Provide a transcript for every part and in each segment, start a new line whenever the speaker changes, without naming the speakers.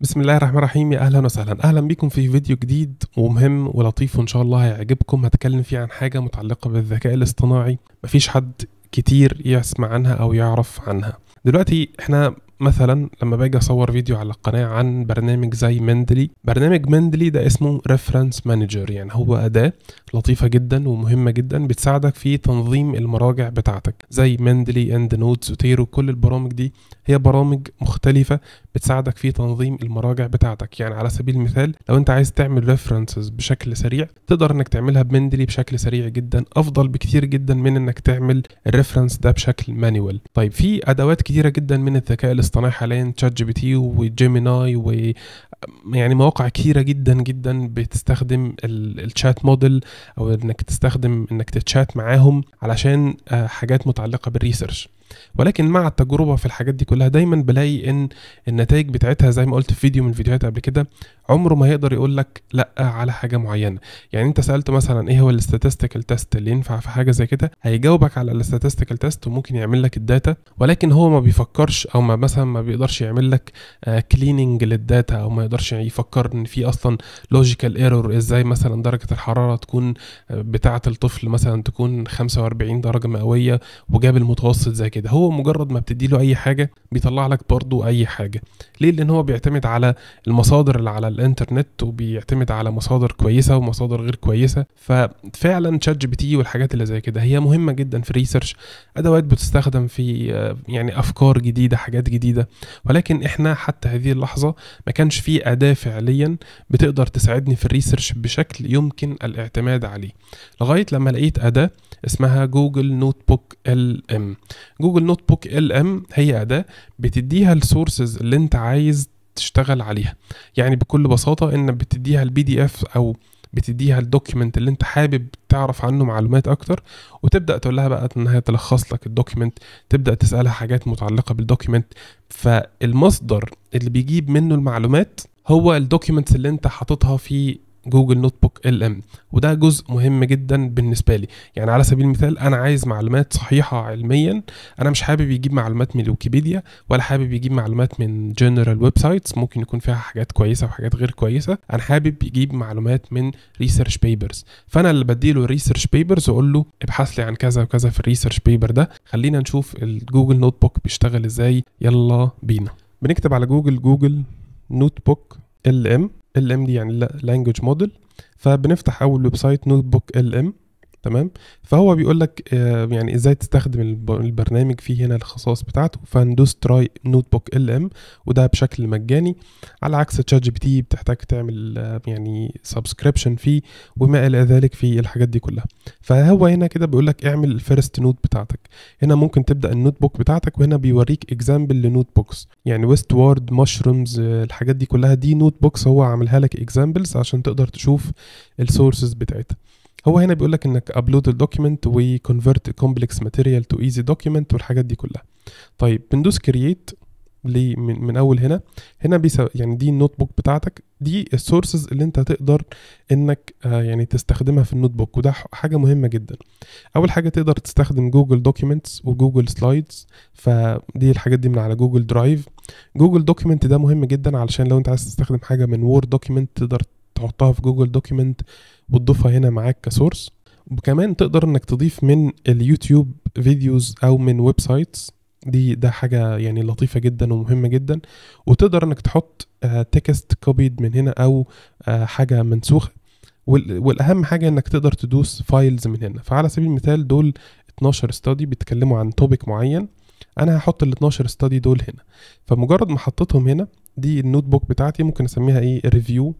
بسم الله الرحمن الرحيم يا اهلا وسهلا اهلا بيكم في فيديو جديد ومهم ولطيف وان شاء الله هيعجبكم هتكلم فيه عن حاجه متعلقه بالذكاء الاصطناعي مفيش حد كتير يسمع عنها او يعرف عنها دلوقتي احنا مثلا لما باجي اصور فيديو على القناه عن برنامج زي مندلي برنامج مندلي ده اسمه ريفرنس مانجر يعني هو اداه لطيفه جدا ومهمه جدا بتساعدك في تنظيم المراجع بتاعتك زي مندلي اند نوتس وتيرو كل البرامج دي هي برامج مختلفه بتساعدك في تنظيم المراجع بتاعتك يعني على سبيل المثال لو انت عايز تعمل ريفرنسز بشكل سريع تقدر انك تعملها بمندلي بشكل سريع جدا افضل بكثير جدا من انك تعمل الريفرنس ده بشكل مانيوال طيب في ادوات كثيره جدا من الذكاء الاصطناعي حاليا تشات جي بي تي وجيميناي و يعني مواقع كتيره جدا جدا بتستخدم الشات موديل او انك تستخدم انك تتشات معاهم علشان آه، حاجات متعلقه بالريسيرش ولكن مع التجربه في الحاجات دي كلها دايما بلاقي ان النتائج بتاعتها زي ما قلت في فيديو من الفيديوهات قبل كده عمره ما يقدر يقول لك لا على حاجه معينه يعني انت سالته مثلا ايه هو الاستاتستيكال تيست اللي ينفع في حاجه زي كده هيجاوبك على الاستاتستيكال تيست وممكن يعمل لك الداتا ولكن هو ما بيفكرش او ما مثلا ما بيقدرش يعمل لك كليننج آه، للداتا او ما يقدرش يفكر ان في اصلا لوجيكال ايرور ازاي مثلا درجه الحراره تكون آه، بتاعه الطفل مثلا تكون 45 درجه مئويه وجاب المتوسط زي كده كده هو مجرد ما بتديله اي حاجه بيطلع لك برضو اي حاجه ليه لان هو بيعتمد على المصادر اللي على الانترنت وبيعتمد على مصادر كويسه ومصادر غير كويسه ففعلا شات جي بي تي والحاجات اللي زي كده هي مهمه جدا في ريسيرش ادوات بتستخدم في آه، يعني افكار جديده حاجات جديده ولكن احنا حتى هذه اللحظه ما كانش في اداه فعليا بتقدر تساعدني في الريسيرش بشكل يمكن الاعتماد عليه لغايه لما لقيت اداه اسمها جوجل نوت بوك ال ام جوجل نوت بوك ال ام هي اداه بتديها السورسز اللي انت عايز تشتغل عليها يعني بكل بساطه ان بتديها البي دي اف او بتديها الدوكيمنت اللي انت حابب تعرف عنه معلومات اكتر وتبدا تقول لها بقى ان هي تلخص لك الدوكيمنت تبدا تسالها حاجات متعلقه بالدوكيمنت فالمصدر اللي بيجيب منه المعلومات هو الدوكيمنتس اللي انت حاططها في جوجل نوت بوك ال ام وده جزء مهم جدا بالنسبه لي يعني على سبيل المثال انا عايز معلومات صحيحه علميا انا مش حابب يجيب معلومات من ويكيبيديا ولا حابب يجيب معلومات من جنرال ويب سايتس ممكن يكون فيها حاجات كويسه وحاجات غير كويسه انا حابب يجيب معلومات من ريسيرش بيبرز فانا اللي بديله الريسيرش بيبرز واقول له ابحث لي عن كذا وكذا في الريسيرش بيبر ده خلينا نشوف الجوجل نوت بوك بيشتغل ازاي يلا بينا بنكتب على جوجل جوجل نوت بوك ال ام ال ام دي يعني لانجوج موديل فبنفتح اول ويب سايت نوت بوك ال ام تمام فهو بيقول لك آه، يعني ازاي تستخدم البرنامج فيه هنا الخصائص بتاعته فندوس تراي نوت بوك ال ام وده بشكل مجاني على عكس تشات جي بي تي بتحتاج تعمل آه، يعني سبسكريبشن فيه وما الى ذلك في الحاجات دي كلها فهو هنا كده بيقول لك اعمل الفيرست نوت بتاعتك هنا ممكن تبدا النوت بوك بتاعتك وهنا بيوريك اكزامبل لنوت بوكس يعني ويست وورد مشرومز الحاجات دي كلها دي نوت بوكس هو عاملها لك اكزامبلز عشان تقدر تشوف السورسز بتاعتها هو هنا بيقول لك انك ابلود الدوكيمنت وكونفرت كومبلكس ماتيريال تو ايزي دوكيمنت والحاجات دي كلها طيب بندوس كرييت ليه من, من اول هنا هنا بيسا يعني دي النوت بوك بتاعتك دي السورسز اللي انت هتقدر انك آه يعني تستخدمها في النوت بوك وده حاجه مهمه جدا اول حاجه تقدر تستخدم جوجل دوكيومنتس وجوجل سلايدز فدي الحاجات دي من على جوجل درايف جوجل دوكيمنت ده مهم جدا علشان لو انت عايز تستخدم حاجه من وورد دوكيمنت تقدر تحطها في جوجل دوكيمنت وتضيفها هنا معاك كسورس وكمان تقدر انك تضيف من اليوتيوب فيديوز او من ويب سايتس دي ده حاجة يعني لطيفة جدا ومهمة جدا وتقدر انك تحط تكست آه، كوبيد من هنا او آه، حاجة منسوخة والاهم حاجة انك تقدر تدوس فايلز من هنا فعلى سبيل المثال دول 12 ستادي بيتكلموا عن توبيك معين انا هحط ال 12 ستادي دول هنا فمجرد ما حطيتهم هنا دي النوت بوك بتاعتي ممكن اسميها ايه ريفيو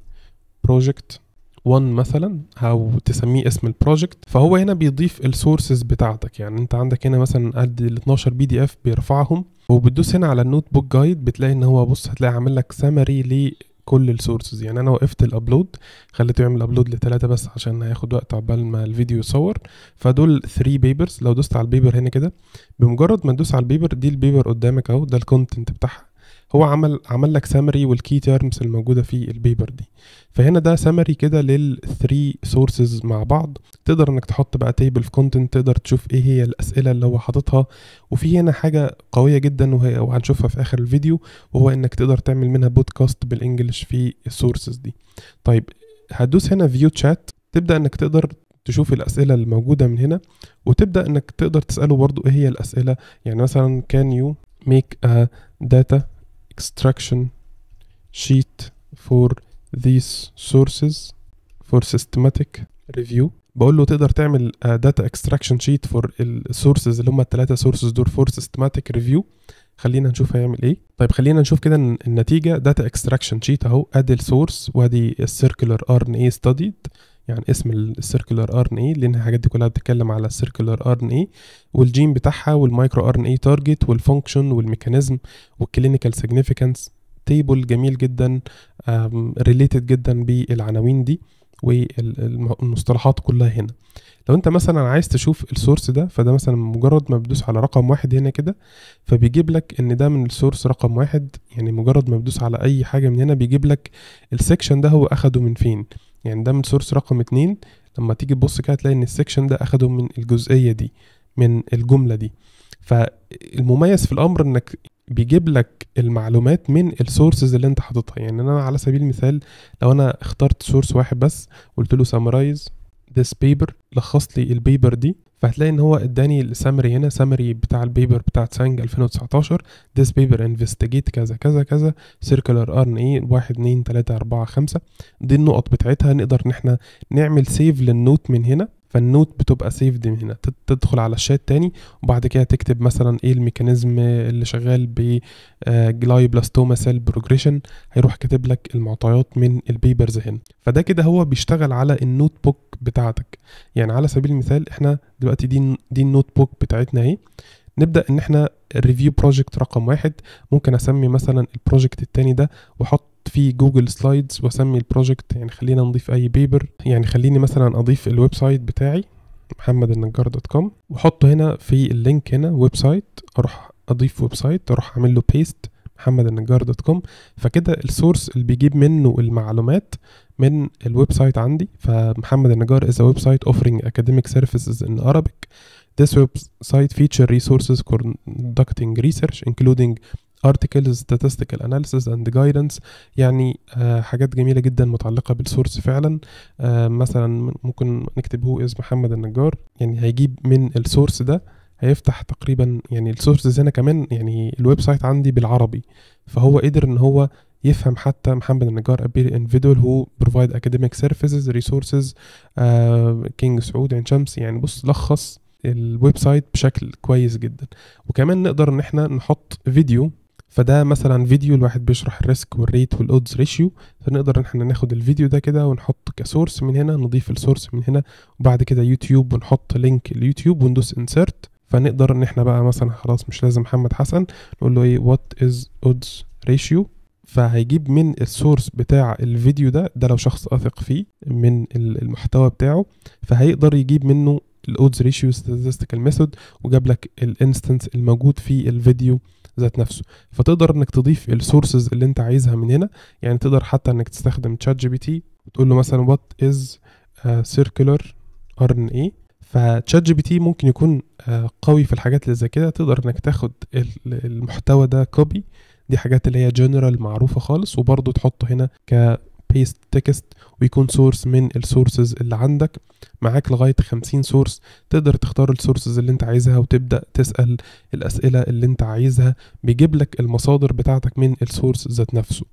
بروجكت 1 مثلا او تسميه اسم البروجكت فهو هنا بيضيف السورسز بتاعتك يعني انت عندك هنا مثلا قد ال 12 بي دي اف بيرفعهم وبتدوس هنا على النوت بوك جايد بتلاقي ان هو بص هتلاقي عامل لك سمري لكل السورسز يعني انا وقفت الابلود خليته يعمل ابلود لثلاثه بس عشان هياخد وقت عقبال ما الفيديو يصور فدول 3 بيبرز لو دوست على البيبر هنا كده بمجرد ما تدوس على البيبر دي البيبر قدامك اهو ده الكونتنت بتاعها هو عمل عمل لك سامري والكي تيرمز الموجوده في البيبر دي فهنا ده سامري كده للثري سورسز مع بعض تقدر انك تحط بقى تيبل في كونتنت تقدر تشوف ايه هي الاسئله اللي هو حاططها وفي هنا حاجه قويه جدا وهي وهنشوفها في اخر الفيديو وهو انك تقدر تعمل منها بودكاست بالانجلش في السورسز دي طيب هتدوس هنا فيو تشات تبدا انك تقدر تشوف الأسئلة اللي موجودة من هنا وتبدأ إنك تقدر تسأله برضو إيه هي الأسئلة يعني مثلا كان يو ميك ا داتا extraction sheet for these sources for systematic review بقول له تقدر تعمل داتا اكستراكشن شيت فور السورسز اللي هم الثلاثه سورسز دول فور سيستماتيك ريفيو خلينا نشوف هيعمل ايه طيب خلينا نشوف كده النتيجه داتا اكستراكشن شيت اهو ادي السورس وادي السيركلر ار ان اي ستاديد يعني اسم السيركلر ار ان اي لان الحاجات دي كلها بتتكلم على السيركلر ار ان اي والجين بتاعها والمايكرو ار ان اي تارجت والفانكشن والميكانيزم والكلينيكال سيجنيفيكانس تيبل جميل جدا ريليتد جدا بالعناوين دي والمصطلحات كلها هنا لو انت مثلا عايز تشوف السورس ده فده مثلا مجرد ما بتدوس على رقم واحد هنا كده فبيجيب لك ان ده من السورس رقم واحد يعني مجرد ما بتدوس على اي حاجة من هنا بيجيب لك السكشن ده هو اخده من فين يعني ده من سورس رقم اتنين لما تيجي تبص كده تلاقي ان السكشن ده اخده من الجزئية دي من الجملة دي فالمميز في الامر انك بيجيب لك المعلومات من السورسز اللي انت حاططها يعني انا على سبيل المثال لو انا اخترت سورس واحد بس قلت له سامرايز ذس بيبر لخص لي البيبر دي فهتلاقي ان هو اداني السمري هنا سمري بتاع البيبر بتاع سانج 2019 ذس بيبر انفستيجيت كذا كذا كذا سيركلر ارن اي 1 2 3 4 5 دي النقط بتاعتها نقدر ان احنا نعمل سيف للنوت من هنا فالنوت بتبقى سيفد من هنا تدخل على الشات تاني وبعد كده تكتب مثلا ايه الميكانيزم اللي شغال ب بلاستوما سيل بروجريشن هيروح كاتب لك المعطيات من البيبرز هنا فده كده هو بيشتغل على النوت بوك بتاعتك يعني على سبيل المثال احنا دلوقتي دي دي النوت بوك بتاعتنا اهي نبدا ان احنا الريفيو بروجكت رقم واحد ممكن اسمي مثلا البروجكت التاني ده واحط في جوجل سلايدز واسمي البروجكت يعني خلينا نضيف اي بيبر يعني خليني مثلا اضيف الويب سايت بتاعي محمد النجار دوت كوم واحطه هنا في اللينك هنا ويب سايت اروح اضيف ويب سايت اروح اعمل له بيست محمد النجار دوت كوم فكده السورس اللي بيجيب منه المعلومات من الويب سايت عندي فمحمد النجار از ويب سايت اوفرنج اكاديميك سيرفيسز ان Arabic This website feature resources conducting research including articles statistical analysis and guidance يعني آه، حاجات جميله جدا متعلقه بالسورس فعلا آه، مثلا ممكن نكتب هو از محمد النجار يعني هيجيب من السورس ده هيفتح تقريبا يعني السورسز هنا كمان يعني الويب سايت عندي بالعربي فهو قدر ان هو يفهم حتى محمد النجار ابير انفيدول هو بروفايد اكاديميك سيرفيسز ريسورسز كينج سعود عين شمس يعني بص لخص الويب سايت بشكل كويس جدا وكمان نقدر ان احنا نحط فيديو فده مثلا فيديو الواحد بيشرح الريسك والريت والأودز ريشيو فنقدر ان احنا ناخد الفيديو ده كده ونحط كسورس من هنا نضيف السورس من هنا وبعد كده يوتيوب ونحط لينك اليوتيوب وندوس انسرت فنقدر ان احنا بقى مثلا خلاص مش لازم محمد حسن نقول له ايه وات از اودز ريشيو فهيجيب من السورس بتاع الفيديو ده ده لو شخص اثق فيه من المحتوى بتاعه فهيقدر يجيب منه الاودز ريشيو statistical ميثود وجاب لك الانستنس الموجود في الفيديو ذات نفسه فتقدر انك تضيف السورسز اللي انت عايزها من هنا يعني تقدر حتى انك تستخدم تشات جي بي تي وتقول له مثلا وات از سيركلر ار ان اي فتشات جي بي تي ممكن يكون آه، قوي في الحاجات اللي زي كده تقدر انك تاخد المحتوى ده كوبي دي حاجات اللي هي جنرال معروفة خالص وبرضه تحطه هنا ك بيست تكست ويكون سورس من السورسز اللي عندك معاك لغاية 50 سورس تقدر تختار السورسز اللي انت عايزها وتبدأ تسأل الأسئلة اللي انت عايزها بيجيب لك المصادر بتاعتك من السورس ذات نفسه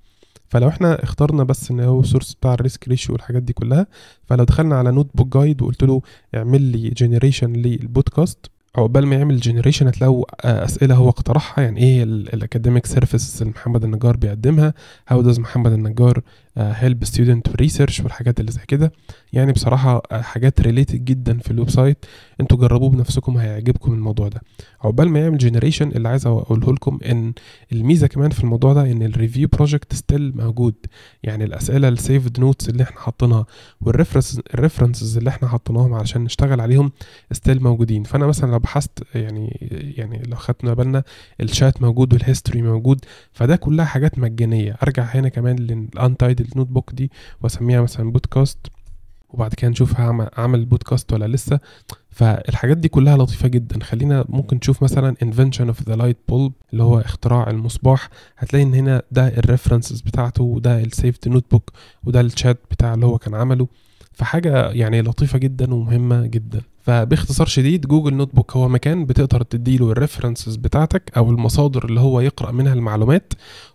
فلو احنا اخترنا بس ان هو سورس بتاع الريسك ريشيو والحاجات دي كلها فلو دخلنا على نوت بوك جايد وقلت له اعمل لي جنريشن للبودكاست عقبال ما يعمل جنريشن هتلاقوا اسئله هو اقترحها يعني ايه الاكاديميك سيرفيس محمد النجار بيقدمها هاو داز محمد النجار هيلب ستودنت ريسيرش والحاجات اللي زي كده يعني بصراحه آه، حاجات ريليتد جدا في الويب سايت انتوا جربوه بنفسكم هيعجبكم الموضوع ده عقبال ما يعمل جنريشن اللي عايز اقوله لكم ان الميزه كمان في الموضوع ده ان الريفيو بروجكت ستيل موجود يعني الاسئله السيفد نوتس اللي احنا حاطينها والريفرنس الريفرنسز اللي احنا حاطيناهم علشان نشتغل عليهم ستيل موجودين فانا مثلا لو بحثت يعني يعني لو خدنا بالنا الشات موجود والهيستوري موجود فده كلها حاجات مجانيه ارجع هنا كمان للانتايد النوت بوك دي واسميها مثلا بودكاست وبعد كده نشوف عمل بودكاست ولا لسه فالحاجات دي كلها لطيفة جدا خلينا ممكن نشوف مثلا invention of the light bulb اللي هو اختراع المصباح هتلاقي ان هنا ده الريفرنسز بتاعته وده السيفت نوت بوك وده الشات بتاع اللي هو كان عمله فحاجة يعني لطيفة جدا ومهمة جدا فباختصار شديد جوجل نوت بوك هو مكان بتقدر تديله الريفرنسز بتاعتك او المصادر اللي هو يقرا منها المعلومات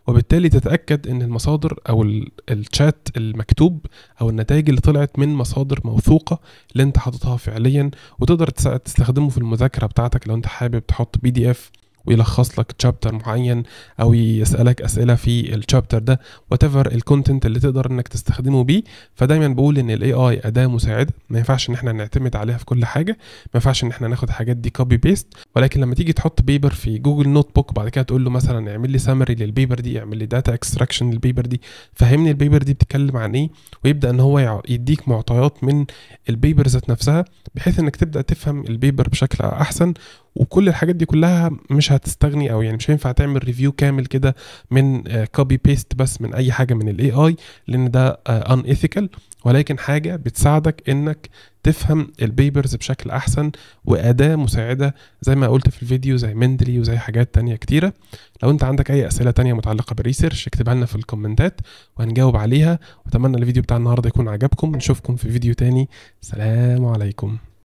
وبالتالي تتاكد ان المصادر او الشات المكتوب او النتائج اللي طلعت من مصادر موثوقه اللي انت حاططها فعليا وتقدر تستخدمه في المذاكره بتاعتك لو انت حابب تحط بي دي اف ويلخص لك تشابتر معين او يسالك اسئله في التشابتر ده وات ايفر الكونتنت اللي تقدر انك تستخدمه بيه فدايما بقول ان الاي اي اداه مساعده ما ينفعش ان احنا نعتمد عليها في كل حاجه ما ينفعش ان احنا ناخد حاجات دي كوبي بيست ولكن لما تيجي تحط بيبر في جوجل نوت بوك بعد كده تقول له مثلا اعمل لي سامري للبيبر دي اعمل لي داتا اكستراكشن للبيبر دي فهمني البيبر دي بتتكلم عن ايه ويبدا ان هو يديك معطيات من البيبر ذات نفسها بحيث انك تبدا تفهم البيبر بشكل احسن وكل الحاجات دي كلها مش هتستغني او يعني مش هينفع تعمل ريفيو كامل كده من كوبي آه، بيست بس من اي حاجه من الاي اي لان ده ان آه، ايثيكال ولكن حاجه بتساعدك انك تفهم البيبرز بشكل احسن واداه مساعده زي ما قلت في الفيديو زي مندلي وزي حاجات تانية كتيره لو انت عندك اي اسئله تانية متعلقه بالريسيرش اكتبها لنا في الكومنتات وهنجاوب عليها واتمنى الفيديو بتاع النهارده يكون عجبكم نشوفكم في فيديو تاني سلام عليكم